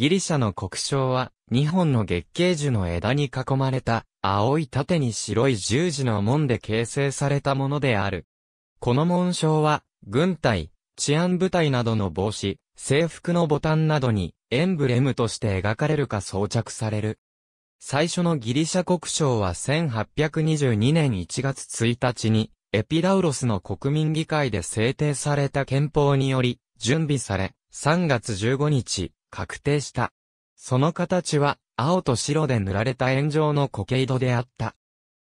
ギリシャの国章は、2本の月桂樹の枝に囲まれた、青い縦に白い十字の門で形成されたものである。この紋章は、軍隊、治安部隊などの帽子、制服のボタンなどに、エンブレムとして描かれるか装着される。最初のギリシャ国章は1822年1月1日に、エピダウロスの国民議会で制定された憲法により、準備され、3月15日、確定した。その形は、青と白で塗られた円状の苔色であった。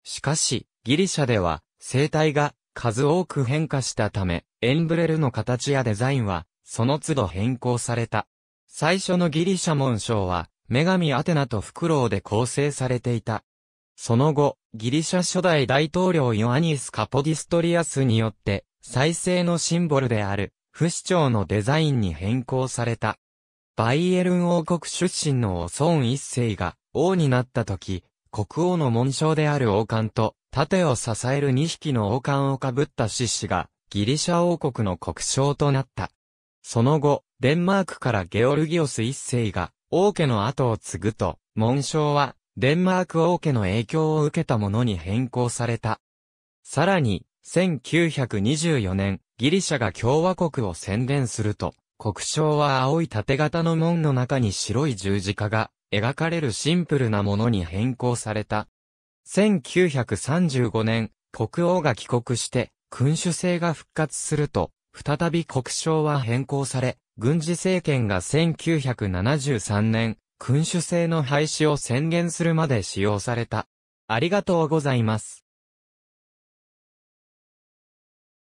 しかし、ギリシャでは、生態が数多く変化したため、エンブレルの形やデザインは、その都度変更された。最初のギリシャ紋章は、女神アテナとフクロウで構成されていた。その後、ギリシャ初代大統領ヨアニス・カポディストリアスによって、再生のシンボルである、不死鳥のデザインに変更された。バイエルン王国出身のオソーン一世が王になった時、国王の紋章である王冠と盾を支える2匹の王冠をかぶった獅子がギリシャ王国の国章となった。その後、デンマークからゲオルギオス一世が王家の後を継ぐと、紋章はデンマーク王家の影響を受けたものに変更された。さらに、1924年、ギリシャが共和国を宣伝すると、国章は青い縦型の門の中に白い十字架が描かれるシンプルなものに変更された。1935年、国王が帰国して君主制が復活すると、再び国章は変更され、軍事政権が1973年、君主制の廃止を宣言するまで使用された。ありがとうございます。